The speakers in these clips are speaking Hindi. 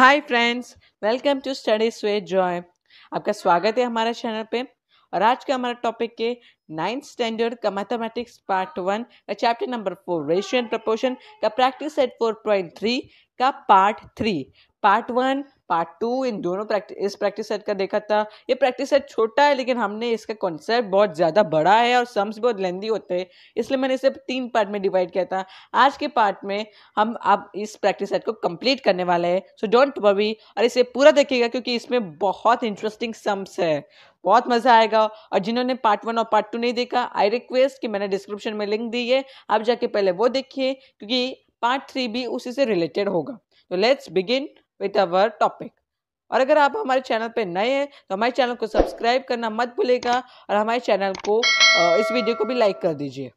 Hi friends welcome to study sweat joy आपका स्वागत है हमारे चैनल पे और आज का हमारा टॉपिक के नाइन्थ स्टैंडर्ड का मैथमेटिक्स पार्ट वन का chapter number four ratio and proportion का practice set four point three का part three part one part two इन दोनों प्रैक्टिस इस प्रैक्टिस सेट का देखा था ये प्रैक्टिस सेट छोटा है लेकिन हमने इसका कॉन्सेप्ट बहुत ज़्यादा बड़ा है और सम्स बहुत लेंदी होते हैं इसलिए मैंने इसे तीन पार्ट में डिवाइड किया था आज के पार्ट में हम अब इस प्रैक्टिस सेट को कंप्लीट करने वाले हैं सो डोंट वरी और इसे पूरा देखिएगा क्योंकि इसमें बहुत इंटरेस्टिंग सम्स है बहुत मज़ा आएगा और जिन्होंने पार्ट वन और पार्ट टू नहीं देखा आई रिक्वेस्ट कि मैंने डिस्क्रिप्शन में लिंक दी है आप जाके पहले वो देखिए क्योंकि पार्ट थ्री भी उसी से रिलेटेड होगा तो let's begin with our topic और अगर आप हमारे चैनल पर नए हैं तो हमारे चैनल को सब्सक्राइब करना मत भूलेगा और हमारे चैनल को इस वीडियो को भी लाइक कर दीजिए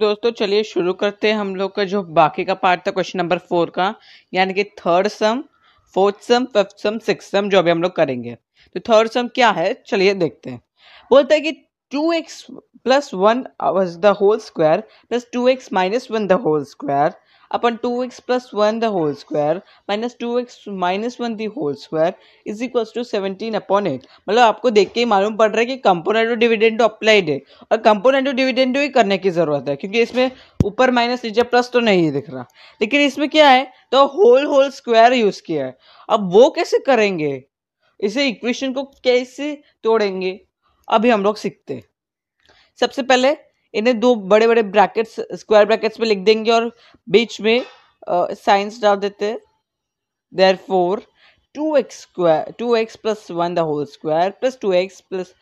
दोस्तों चलिए शुरू करते हैं हम लोग का जो बाकी का पार्ट था क्वेश्चन नंबर फोर का यानी कि third sum fourth sum fifth sum six sum जो अभी हम लोग करेंगे तो थर्ड सम क्या है चलिए देखते हैं बोलता है कि two x plus one the whole square plus two x minus one the whole square upon two x plus one the whole square minus two x minus one the whole square is equals two 17 upon eight मतलब आपको देख के ही मालूम पड़ रहा है कि कंपोनेंट ऑफ डिविडेंड अप्लाइड है और कंपोनेंट ऑफ डिविडेंड ही करने की ज़रूरत है क्योंकि इसमें ऊपर माइनस नीचे प्लस तो नहीं दिख रहा लेकिन इसमें क्या है तो होल होल स्क्वायर यूज़ किया है अब वो कैसे करेंगे इसे इक्वेशन को कैसे तोड़ेंगे अभी हम लोग सीखते हैं सबसे पहले इन्हें दो बड़े बड़े ब्रैकेट्स स्क्वायर ब्रैकेट्स में लिख देंगे और बीच में साइंस uh, डाल देते there four two x square two x plus one the whole square plus two x plus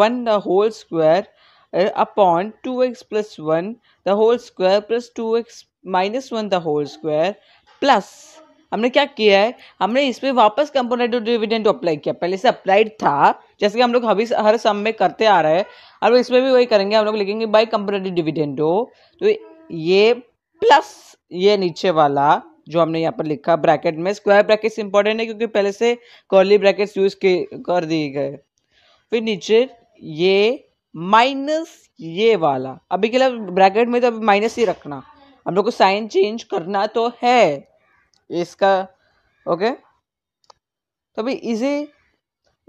one the whole square upon two x plus one the whole square plus two x minus one the whole square plus हमने क्या किया है हमने इसमें वापस कंपोनेंट ऑफ डिविडेंड अप्लाई किया पहले से अप्लाइड था जैसे कि हम लोग हभी हर सम में करते आ रहे हैं और इसमें भी वही करेंगे हम लोग लिखेंगे बाई कंपोनेंट हो तो ये प्लस ये नीचे वाला जो हमने यहाँ पर लिखा ब्रैकेट में स्क्वायर ब्रैकेट्स इंपॉर्टेंट है क्योंकि पहले से कॉर्ली ब्रैकेट्स यूज कर दिए गए फिर नीचे ये माइनस ये वाला अभी के लिए ब्रैकेट में तो अभी माइनस ही रखना हम लोग को साइन चेंज करना तो है इसका ओके तो अभी इसे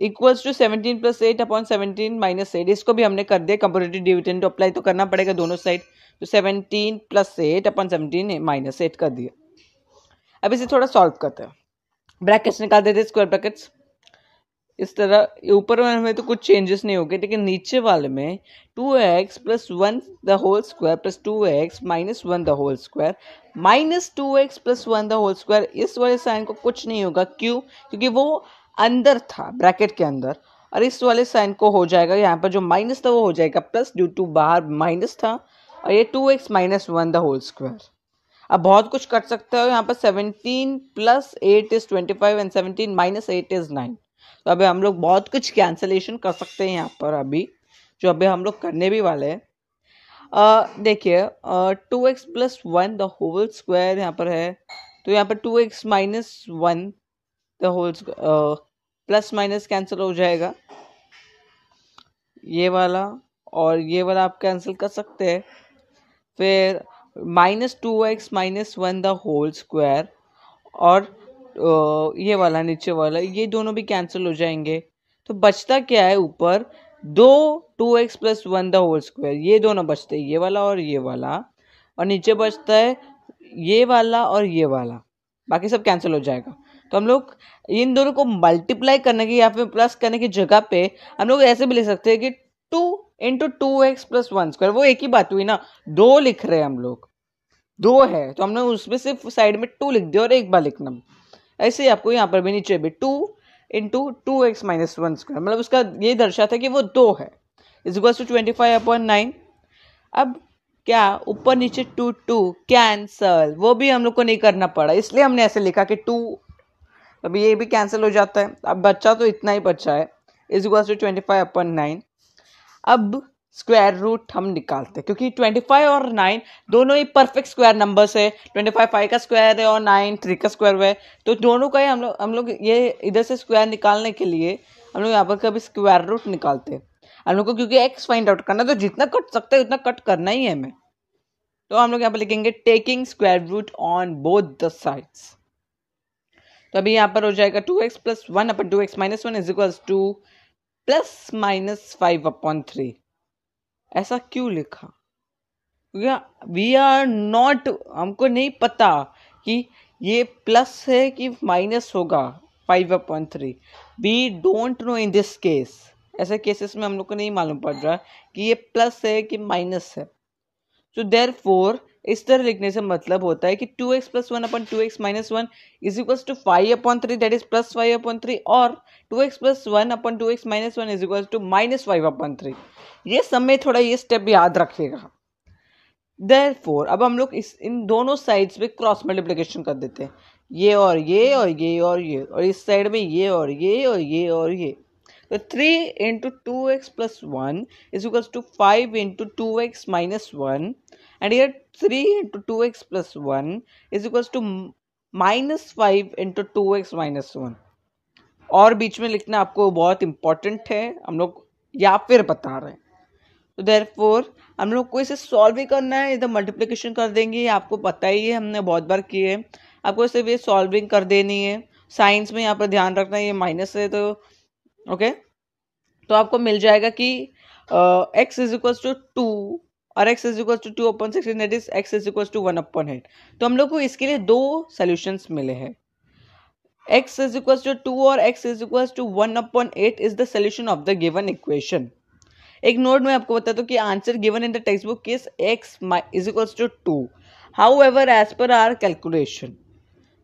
equals to seventeen plus eight upon seventeen minus eight इसको भी हमने कर दिया कंपोरेटिव डिविडेंड अप्लाई तो करना पड़ेगा दोनों साइड तो seventeen plus eight upon seventeen minus eight कर दिया अब इसे थोड़ा सॉल्व करते हैं ब्रैकेट्स निकाल देते स्क्वायर ब्रैकेट्स इस तरह ऊपर वाले में तो कुछ चेंजेस नहीं हो गए लेकिन नीचे वाले में two x plus one the whole square plus two x minus one the whole square minus two x plus one the whole square इस वाले साइन को कुछ नहीं होगा क्यों क्योंकि वो अंदर था ब्रैकेट के अंदर और इस वाले साइन को हो जाएगा यहाँ पर जो माइनस था वो हो जाएगा प्लस ड्यू टू बाहर माइनस था और ये two x minus one the whole square अब बहुत कुछ कर सकते हो यहाँ पर seventeen plus eight is twenty five and seventeen minus eight is nine तो अभी हम लोग बहुत कुछ कैंसिलेशन कर सकते हैं यहाँ पर अभी जो अभी हम लोग करने भी वाले हैं देखिए two x plus one the whole square यहाँ पर है तो यहाँ पर two x minus one the whole plus minus cancel हो जाएगा ये वाला और ये वाला आप कैंसिल कर सकते हैं फिर minus two x minus one the whole square और ये वाला नीचे वाला ये दोनों भी कैंसिल हो जाएंगे तो बचता क्या है ऊपर दो two x plus one the whole square ये दोनों बचते हैं ये वाला और ये वाला और नीचे बचता है ये वाला और ये वाला बाकी सब कैंसिल हो जाएगा तो हम लोग इन दोनों को मल्टीप्लाई करने की या फिर प्लस करने की जगह पे हम लोग ऐसे भी लिख सकते हैं कि two into two x plus one square वो एक ही बात हुई ना दो लिख रहे हैं हम लोग दो है तो हमने उसमें सिर्फ साइड में टू लिख दिया और एक बार लिखना ऐसे ही आपको यहाँ पर भी नीचे भी two into two x minus one square मतलब उसका ये दर्शाता है कि वो दो है is equals to twenty five upon nine अब क्या ऊपर नीचे टू टू कैंसल वो भी हम लोग को नहीं करना पड़ा इसलिए हमने ऐसे लिखा कि टू अब ये भी कैंसिल हो जाता है अब बच्चा तो इतना ही बच्चा है is equals to twenty five upon nine अब स्क्वायर रूट हम निकालते हैं क्योंकि 25 और 9 दोनों ही परफेक्ट स्क्वायर नंबर्स है 25 फाइव फाइव का स्क्वायर है और 9 थ्री का स्क्वायर है तो दोनों का ही हम लोग हम लोग ये इधर से स्क्वायर निकालने के लिए हम लोग यहाँ पर कभी स्क्वायर रूट निकालते हैं हम लोग को क्योंकि एक्स फाइंड आउट करना तो जितना कट सकते हैं उतना कट करना ही है हमें तो हम लोग यहाँ पर लिखेंगे taking square root on both the sides तो अभी यहाँ पर हो जाएगा two x plus one upon two x minus one is equals to plus minus five upon three ऐसा क्यों लिखा वी आर नॉट हमको नहीं पता कि ये प्लस है कि माइनस होगा five upon three we don't know in this case ऐसे केसेस में हम लोग को नहीं मालूम पड़ रहा कि ये प्लस है कि माइनस है सो देर फोर इस तरह लिखने से मतलब होता है कि two x plus one upon two x minus one is equals to five upon three that is plus five upon three और two x plus one upon two x minus one is equals to minus five upon three ये समय थोड़ा ये स्टेप याद रखिएगा देर फोर अब हम लोग इस इन दोनों साइड्स पे क्रॉस मल्टीप्लीकेशन कर देते हैं ये और ये और ये और ये और इस साइड में ये और ये और ये और ये तो three into two x plus one is equals to five into two x minus one and here 3 into 2x plus 1 is equals to minus five into two x minus और बीच में लिखना आपको बहुत इम्पोर्टेंट है हम लोग या फिर बता रहे हैं तो देर फोर हम लोग को इसे सॉल्व ही करना है इधर मल्टीप्लीकेशन कर देंगे आपको पता ही है हमने बहुत बार किए है आपको इसे ये सॉल्विंग कर देनी है साइंस में यहाँ पर ध्यान रखना है ये माइनस है तो ओके तो आपको मिल जाएगा कि x is equals to two और x is equal to two upon sixteen that is x is equal to one upon eight तो हम लोग को इसके लिए दो सोल्यूशंस मिले हैं x is equal to two और x is equal to one upon eight is the solution of the given equation एक नोट में आपको बताता हूँ कि answer given in the textbook is x is equal to two however as per our calculation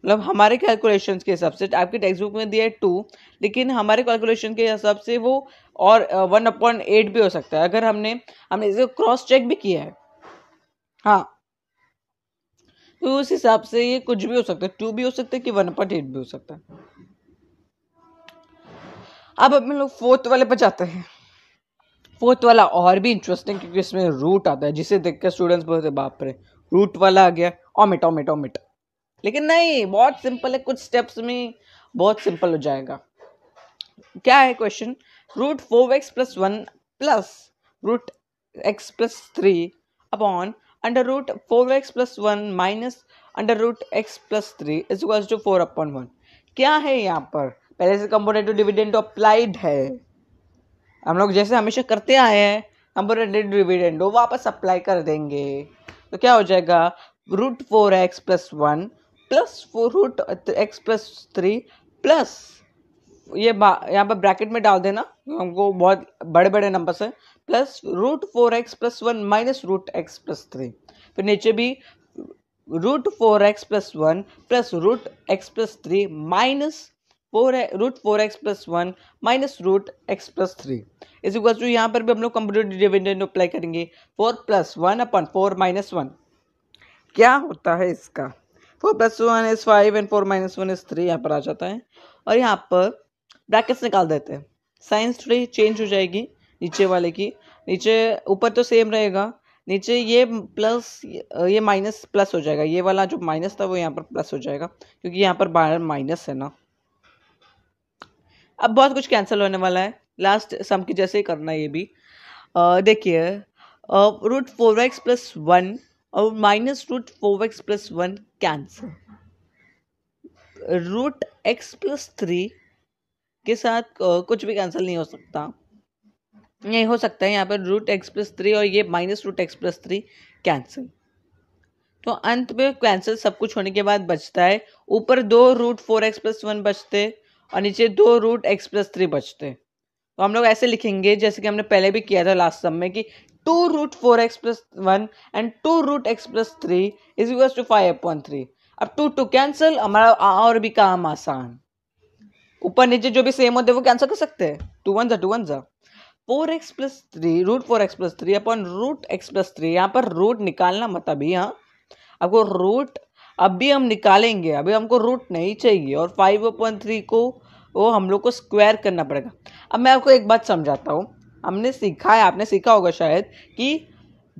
मतलब हमारे कैलकुलेशंस के हिसाब से आपके टेक्स्ट बुक में दिया है टू लेकिन हमारे कैलकुलेशन के हिसाब से वो और वन अपॉइंट एट भी हो सकता है अगर हमने हमने इसको क्रॉस चेक भी किया है हाँ तो उस हिसाब से ये कुछ भी हो सकता है टू भी हो सकता है कि वन अपॉइंट एट भी हो सकता है अब हम लोग फोर्थ वाले पर जाते हैं फोर्थ वाला और भी इंटरेस्टिंग क्योंकि इसमें रूट आता है जिसे देखकर स्टूडेंट्स बोलते बाप रे रूट वाला आ गया ओमिट ओमिट ओमिट लेकिन नहीं बहुत सिंपल है कुछ स्टेप्स में बहुत सिंपल हो जाएगा क्या है question root four x plus one plus root x plus three upon under root four x plus one minus under root x plus three is to four upon one क्या है यहाँ पर पहले से कंपोनेटिव डिविडेंड अप्लाइड है हम लोग जैसे हमेशा करते आए हैं कंपोनेटिव डिविडेंड वो वापस अप्लाई कर देंगे तो क्या हो जाएगा root four x plus one plus four root x plus three plus ये यहाँ पर ब्रैकेट में डाल देना हमको बहुत बड़े बड़े नंबर्स हैं plus root four x plus one minus root x plus three फिर नीचे भी root four x plus one plus root x plus three minus four root four x plus one minus root x plus three इसी को जो यहाँ पर भी हम लोग कंप्यूटर डिविडेंड अप्लाई करेंगे four plus one upon four minus one क्या होता है इसका four plus one is five and four minus one is three यहाँ पर आ जाता है और यहाँ पर ब्रैकेट्स निकाल देते हैं साइंस थोड़ी चेंज हो जाएगी नीचे वाले की नीचे ऊपर तो सेम रहेगा नीचे ये प्लस ये माइनस प्लस हो जाएगा ये वाला जो माइनस था वो यहाँ पर प्लस हो जाएगा क्योंकि यहाँ पर बाहर माइनस है ना अब बहुत कुछ कैंसिल होने वाला है लास्ट सम की जैसे ही करना है ये भी देखिए root four x plus one और minus root four x plus one cancel root x plus three के साथ कुछ भी कैंसिल नहीं हो सकता नहीं हो सकता है यहाँ पर रूट एक्स प्लस थ्री और ये minus root x plus three cancel तो अंत में कैंसिल सब कुछ होने के बाद बचता है ऊपर दो root four x plus one बचते और नीचे दो रूट एक्स प्लस थ्री बचते तो हम लोग ऐसे लिखेंगे जैसे कि हमने पहले भी किया था लास्ट सम में कि two root four x plus one and two root x plus three is equal to five upon three अब टू टू कैंसिल हमारा और भी काम आसान ऊपर नीचे जो भी सेम होते हैं वो कैंसिल कर सकते हैं टू वन जा टू वन जा four x plus three root four x plus three upon root x plus three यहाँ पर रूट निकालना मत अभी यहाँ आपको रूट अभी हम निकालेंगे अभी हमको रूट नहीं चाहिए और फाइव अपॉन थ्री को वो हम लोग को स्क्वायर करना पड़ेगा अब मैं आपको एक बात समझाता हूँ हमने सीखा है आपने सीखा होगा शायद कि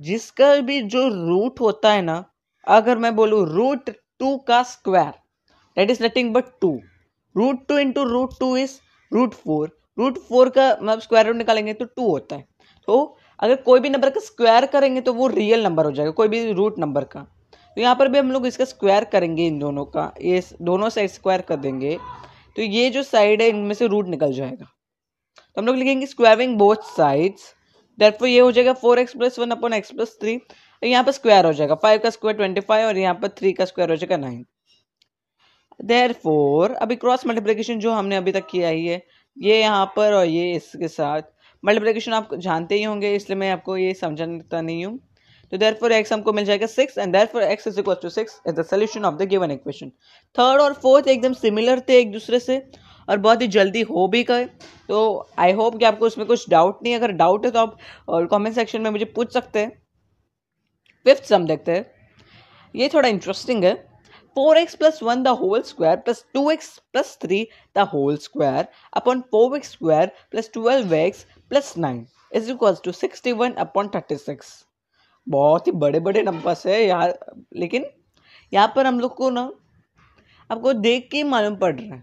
जिसका भी जो रूट होता है ना अगर मैं बोलूँ रूट टू का square that is nothing but two root two into root two is root four root four का मतलब स्क्वायर रूट निकालेंगे तो टू होता है तो अगर कोई भी नंबर का स्क्वायर करेंगे तो वो रियल नंबर हो जाएगा कोई भी रूट नंबर का तो यहाँ पर भी हम लोग इसका स्क्वायर करेंगे इन दोनों का ये दोनों साइड स्क्वायर कर देंगे तो ये जो साइड है इनमें से रूट निकल जाएगा तो हम लोग लिखेंगे स्क्वायरिंग बोथ साइड्स डेटफो ये हो जाएगा four x plus one upon x plus three और यहाँ पर स्क्वायर हो जाएगा फाइव का स्क्वायर ट्वेंटी फाइव और यहाँ पर थ्री का स्क्वायर हो जाएगा नाइन देर फोर अभी क्रॉस मल्टीप्लीकेशन जो हमने अभी तक किया ही है ये यहाँ पर और ये इसके साथ मल्टीप्लीकेशन आप जानते ही होंगे इसलिए मैं आपको ये समझाता नहीं हूँ तो देर फोर एक्स हमको मिल जाएगा six and there four x is equal to six is the solution of the given equation third और फोर्थ एकदम सिमिलर थे एक दूसरे से और बहुत ही जल्दी हो भी गए तो आई होप कि आपको उसमें कुछ डाउट नहीं है अगर डाउट है तो आप कमेंट सेक्शन में मुझे पूछ सकते हैं फिफ्थ सम देखते हैं ये थोड़ा इंटरेस्टिंग है four x plus one the whole square plus two x plus three the whole square upon four x square plus twelve x plus nine is equals to sixty one upon thirty six बहुत ही बड़े बड़े नंबर्स है यार लेकिन यहाँ पर हम लोग को ना आपको देख के मालूम पड़ रहा है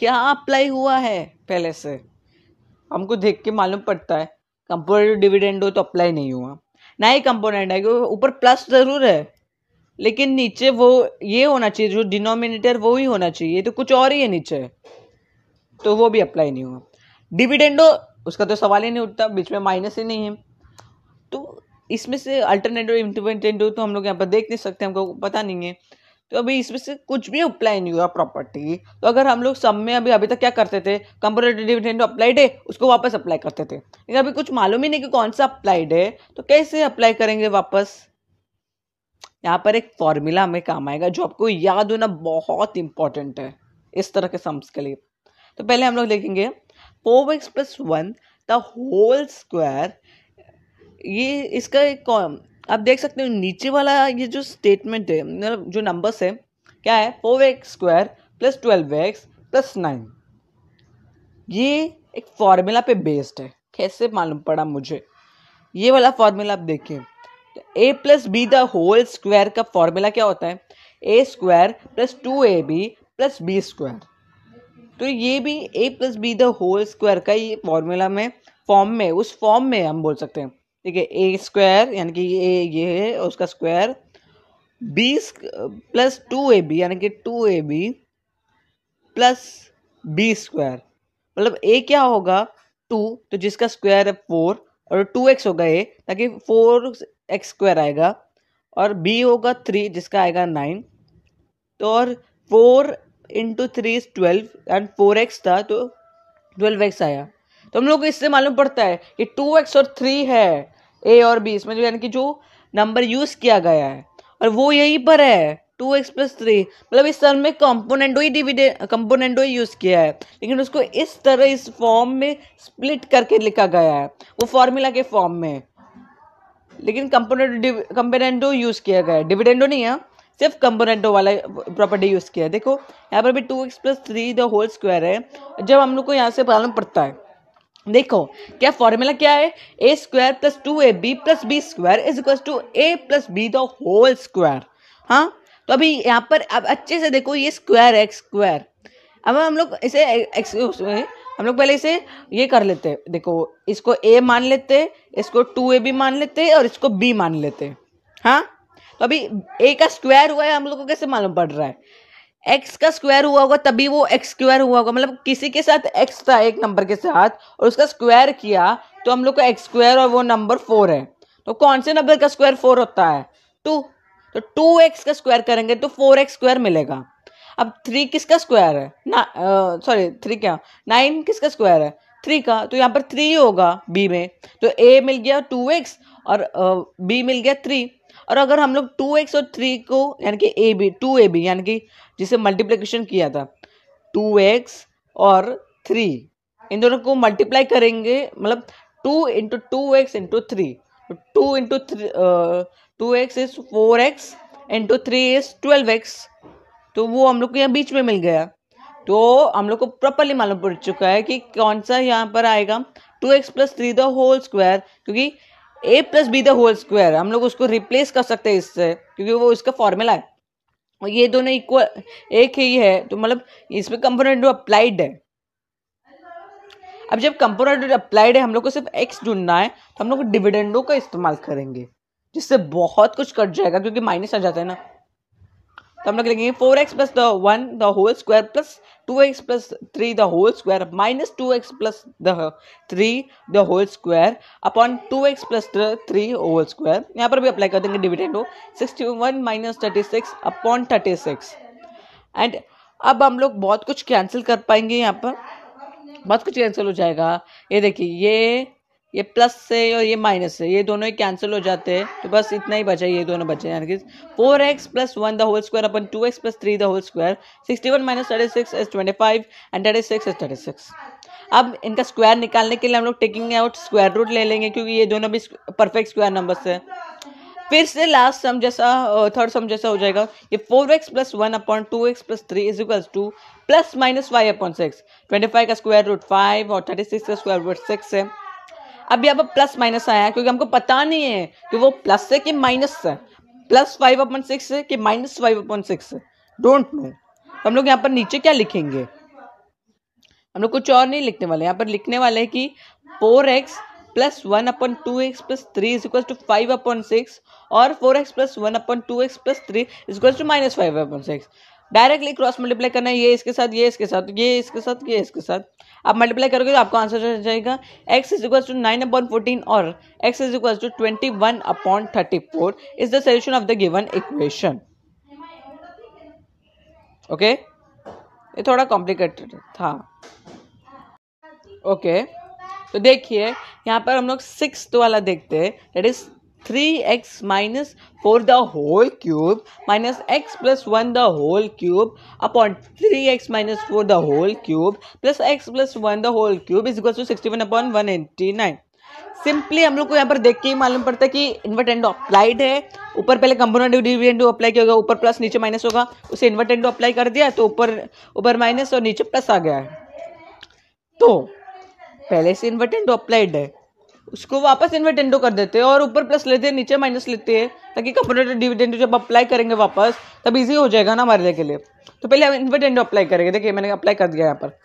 क्या अप्लाई हुआ है पहले से हमको देख के मालूम पड़ता है कंपोनेंट डिविडेंड हो तो अप्लाई नहीं हुआ ना ही कंपोनेंट है क्योंकि ऊपर प्लस ज़रूर है लेकिन नीचे वो ये होना चाहिए जो डिनोमिनेटर वो ही होना चाहिए तो कुछ और ही है नीचे तो वो भी अप्लाई नहीं हुआ डिविडेंडो उसका तो सवाल ही नहीं उठता बीच में माइनस ही नहीं है तो इसमें से अल्टरनेटिव इंटरवेंटेंडो तो हम लोग यहाँ पर देख नहीं सकते हमको पता नहीं है तो अभी इसमें से कुछ भी अप्लाई नहीं हुआ प्रॉपर्टी तो अगर हम लोग सब में अभी अभी तक क्या करते थे कंपरेटिव डिविडेंड अप्लाइड है उसको वापस अप्लाई करते थे लेकिन अभी कुछ मालूम ही नहीं कि कौन सा अप्लाइड है तो कैसे अप्लाई करेंगे वापस यहाँ पर एक फॉर्मूला हमें काम आएगा जो आपको याद होना बहुत इंपॉर्टेंट है इस तरह के सम्स के लिए तो पहले हम लोग देखेंगे four x plus one the whole square ये इसका एक आप देख सकते हो नीचे वाला ये जो स्टेटमेंट है मतलब जो नंबर्स है क्या है four x square plus twelve x plus nine ये एक फार्मूला पे बेस्ड है कैसे मालूम पड़ा मुझे ये वाला फार्मूला आप देखिए a plus b the whole square का फॉर्मूला क्या होता है a square plus two a b plus b square तो ये भी a plus b the whole square का ये फार्मूला में फॉर्म में उस फॉर्म में हम बोल सकते हैं ठीक है ए स्क्वायर यानी कि ए ये है और उसका square b plus two a b यानी कि two a b plus b square मतलब ए क्या होगा टू तो जिसका स्क्वायर है फोर और टू एक्स होगा ए ताकि फोर एक्स स्क्वायर आएगा और बी होगा थ्री जिसका आएगा नाइन तो और four into three is twelve and four x था तो ट्वेल्व एक्स आया तो हम लोग को इससे मालूम पड़ता है कि टू एक्स और थ्री है ए और बी इसमें जो यानी कि जो नंबर यूज़ किया गया है और वो यहीं पर है टू एक्स प्लस थ्री मतलब इस टर्म में कंपोनेंटो ही डिविडे कंपोनेंटो ही यूज़ किया है लेकिन उसको इस तरह इस फॉर्म में स्प्लिट करके लिखा गया है वो फॉर्मूला के फॉर्म में लेकिन कंपोनेंटो कंपोनेंटो यूज़ किया गया है डिविडेंडो नहीं है सिर्फ कंपोनेंटो वाला प्रॉपर्टी यूज़ किया है देखो यहाँ पर भी two x plus three the whole square है जब हम लोग को यहाँ से मालूम पड़ता है देखो क्या फॉर्मूला क्या है a square plus two a b plus b square is equal to a plus b the whole square हाँ तो अभी यहाँ पर अब अच्छे से देखो ये स्क्वायर है स्क्वायर अब हम लोग इसे एक्सक्यूज हम लोग पहले इसे ये कर लेते हैं देखो इसको ए मान लेते इसको टू ए बी मान लेते और इसको बी मान लेते हाँ तो अभी ए का स्क्वायर हुआ है हम लोग को कैसे मालूम पड़ रहा है एक्स का स्क्वायर हुआ होगा तभी वो एक्स स्क्वायर हुआ होगा मतलब किसी के साथ एक्स था एक नंबर के साथ और उसका स्क्वायर किया तो हम लोग को एक्स स्क्वायर और वो नंबर फोर है तो कौन से नंबर का स्क्वायर फोर होता है टू तो टू एक्स का स्क्वायर करेंगे तो फोर एक्स स्क्वायर मिलेगा अब थ्री किसका स्क्वायर है ना सॉरी थ्री क्या नाइन किसका स्क्वायर है थ्री का तो यहाँ पर थ्री होगा बी में तो ए मिल गया टू एक्स और बी मिल गया थ्री और अगर हम लोग टू एक्स और थ्री को यानी कि a b two a b यानी कि जिसे मल्टीप्लिकेशन किया था टू एक्स और थ्री इन दोनों को मल्टीप्लाई करेंगे मतलब two into two x into three तो two into three two x is four x into three is twelve x तो वो हम लोग को यहाँ बीच में मिल गया तो हम लोग को प्रॉपरली मालूम पड़ चुका है कि कौन सा यहाँ पर आएगा two x plus three the whole square क्योंकि a plus b the whole square हम लोग उसको रिप्लेस कर सकते हैं इससे क्योंकि वो इसका फॉर्मूला है और ये दोनों इक्वल एक ही है तो मतलब इसमें कंपोनेंट अप्लाइड है अब जब कंपोनेंट अप्लाइड है हम लोग को सिर्फ एक्स ढूंढना है तो हम लोग डिविडेंडो का इस्तेमाल करेंगे जिससे बहुत कुछ कट जाएगा क्योंकि माइनस आ जाता है ना तो हम लोग लिखेंगे four x plus the one the whole square plus two x plus three the whole square minus two x plus the three the whole square upon two x plus three whole square यहाँ पर भी अप्लाई कर देंगे डिविडेंड हो sixty one minus thirty six upon thirty six and अब हम लोग बहुत कुछ कैंसिल कर पाएंगे यहाँ पर बहुत कुछ कैंसिल हो जाएगा ये देखिए ये ये प्लस से और ये माइनस से ये दोनों ही कैंसिल हो जाते हैं तो बस इतना ही बचा ये दोनों बचे यानी कि four x plus one the whole square upon two x plus three the whole square sixty one minus thirty six is twenty five and thirty six is thirty six अब इनका स्क्वायर निकालने के लिए हम लोग टेकिंग आउट स्क्वायर रूट ले लेंगे क्योंकि ये दोनों भी परफेक्ट स्क्वायर नंबर है फिर से लास्ट सम जैसा थर्ड सम जैसा हो जाएगा ये four x plus one upon two x plus three is equal to plus minus five upon six twenty five का स्क्वायर रूट फाइव और थर्टी सिक्स का स्क्वायर रूट सिक्स है अब यहाँ पर प्लस माइनस आया है क्योंकि हमको पता नहीं है कि वो प्लस है कि माइनस है प्लस फाइव अपॉइंट सिक्स है कि माइनस फाइव अपॉइंट सिक्स है डोंट नो तो हम लोग यहाँ पर नीचे क्या लिखेंगे हम लोग कुछ और नहीं लिखने वाले यहाँ पर लिखने वाले हैं कि four x plus one upon two x plus three is equal to five upon six और four x plus one upon two x plus three is equal to minus five upon six directly cross multiply करना है ये इसके साथ ये इसके साथ ये इसके साथ ये इसके साथ आप मल्टीप्लाई करोगे तो आपको आंसर हो जाएगा x is equal to nine upon fourteen और x is equal to twenty one upon thirty four is the solution of the given equation okay ये थोड़ा कॉम्प्लिकेटेड था ओके okay, तो देखिए यहाँ पर हम लोग सिक्स वाला देखते हैं that is three x minus four the whole cube minus x plus one the whole cube upon three x minus four the whole cube plus x plus one the whole cube is equal to sixty one upon one eighty nine simply हम लोग को यहाँ पर देख के ही मालूम पड़ता है कि इन्वर्टेंडो अप्लाइड है ऊपर पहले कंपोनेंट डिविडेंडो अप्लाई किया होगा ऊपर प्लस नीचे माइनस होगा उसे इन्वर्टेंडो अप्लाई कर दिया तो ऊपर ऊपर माइनस और नीचे प्लस आ गया है तो पहले से इन्वर्टेंडो अप्लाइड है उसको वापस इन्वर्टेंडो कर देते हैं और ऊपर प्लस लेते हैं नीचे माइनस लेते हैं ताकि कंपोनेटर डिविडेंडो जब अप्लाई करेंगे वापस तब इजी हो जाएगा ना हमारे के लिए तो पहले हम इन्वर्टेंडो अप्लाई करेंगे देखिए मैंने अप्लाई कर दिया यहाँ पर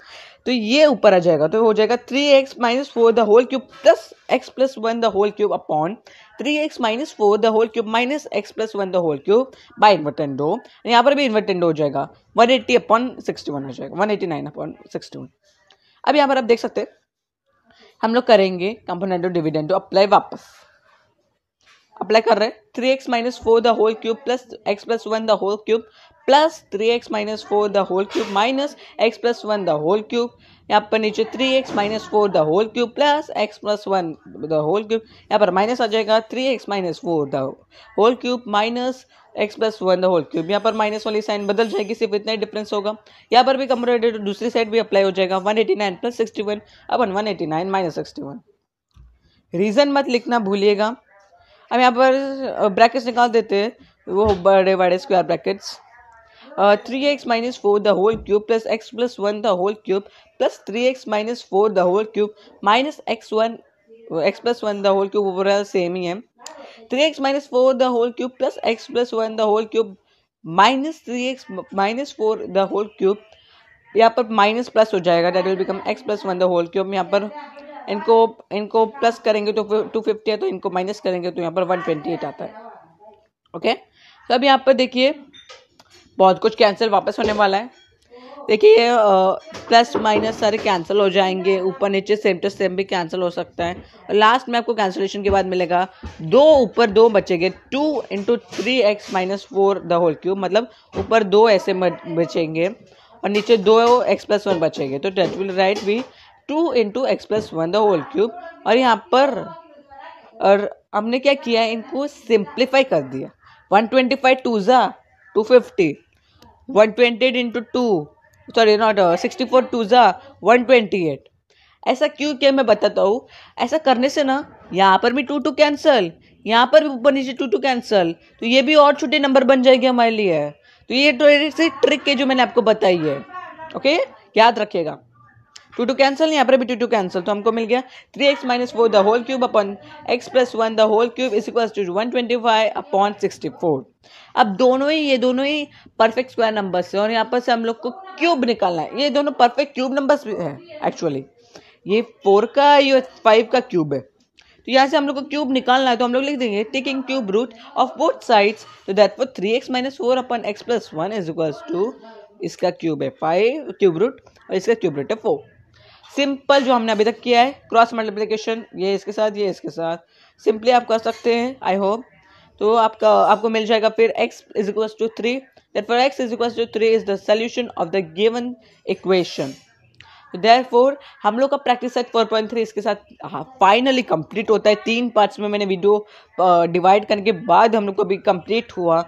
तो ये ऊपर आ जाएगा तो हो जाएगा three x minus four the whole cube plus x plus one the whole cube upon three x minus four the whole cube minus x plus one the whole cube by invertendo यहाँ पर भी इन्वर्टेंडो हो जाएगा one eighty upon sixty one हो जाएगा one eighty nine upon sixty one अब यहाँ पर आप देख सकते हैं हम लोग करेंगे component of dividend to apply वापस अप्लाई कर रहे हैं three x minus four the whole cube plus x plus one the whole cube plus three x minus four the whole cube minus x plus one the whole cube यहाँ पर नीचे three x minus four the whole cube plus x plus one the whole cube यहाँ पर माइनस आ जाएगा three x minus four the whole cube minus x plus one the whole cube यहाँ पर माइनस वाली साइन बदल जाएगी सिर्फ इतना ही डिफरेंस होगा यहाँ पर भी कमरेटेड दूसरी साइड भी अप्लाई हो जाएगा one eighty nine plus sixty one upon one eighty nine minus sixty one reason मत लिखना भूलिएगा हम यहाँ पर ब्रैकेट्स निकाल देते हैं वो बड़े बड़े square brackets three x minus four the whole cube plus x plus one the whole cube plus three x minus four the whole cube minus x one x plus one the whole cube overall same ही है three x minus four the whole cube plus x plus one the whole cube minus three x minus four the whole cube यहाँ पर माइनस प्लस हो जाएगा date will become x plus one the whole cube यहाँ पर इनको इनको प्लस करेंगे तो टू फिफ्टी है तो इनको माइनस करेंगे तो यहाँ पर वन ट्वेंटी एट आता है ओके okay? तो अब यहाँ पर देखिए बहुत कुछ कैंसिल वापस होने वाला है देखिए प्लस माइनस सारे कैंसिल हो जाएंगे ऊपर नीचे सेम टू सेम भी कैंसिल हो सकता है और लास्ट में आपको कैंसिलेशन के बाद मिलेगा दो ऊपर दो बचेंगे two into three x minus four the whole cube मतलब ऊपर दो ऐसे बचेंगे और नीचे दो एक्स प्लस वन बचेंगे तो that will write we two into x plus one the whole cube और यहाँ पर और हमने क्या किया इनको सिंप्लीफाई कर दिया वन ट्वेंटी फाइव टू ज़ा two fifty one twenty into two sorry not sixty four two ज़ा वन ट्वेंटी एट ऐसा क्यों क्या मैं बताता हूँ ऐसा करने से ना यहाँ पर भी टू टू कैंसल यहाँ पर भी ऊपर नीचे टू टू कैंसल तो ये भी और छोटे नंबर बन जाएंगे हमारे लिए तो ये थोड़ी सी ट्रिक है जो मैंने आपको बताई है ओके याद रखिएगा टू टू कैंसिल यहाँ पर भी टू टू कैंसिल तो हमको मिल गया three x minus four the whole cube upon x plus one the whole cube is equal to one twenty five upon sixty four अब दोनों ही ये दोनों ही परफेक्ट स्क्वायर नंबर्स हैं और यहाँ पर से हम लोग को क्यूब निकालना है ये दोनों परफेक्ट क्यूब नंबर्स है एक्चुअली ये फोर का ये फाइव का क्यूब है तो यहाँ से हम लोग को क्यूब निकालना है तो हम लोग लिख देंगे taking cube root of both sides तो that for three x minus four upon x plus one is equal to इसका क्यूब है फाइव क्यूब रूट और इसका क्यूब रूट है फोर सिंपल जो हमने अभी तक किया है क्रॉस मल्टीप्लिकेशन ये इसके साथ ये इसके साथ सिंपली आप कर सकते हैं आई होप तो आपका आपको मिल जाएगा फिर x is equal to three there x is equal to three is the solution of the given equation therefore हम लोग का प्रैक्टिस सेट 4.3 इसके साथ फाइनली हाँ, कंप्लीट होता है तीन पार्ट्स में मैंने वीडियो डिवाइड करने के बाद हम लोग को अभी कंप्लीट हुआ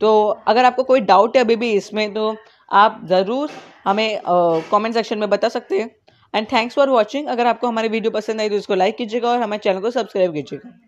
तो अगर आपको कोई डाउट है अभी भी इसमें तो आप ज़रूर हमें कमेंट सेक्शन में बता सकते हैं एंड थैंक्स फॉर वॉचिंग अगर आपको हमारी वीडियो पसंद आई तो इसको लाइक कीजिएगा और हमारे चैनल को सब्सक्राइब कीजिएगा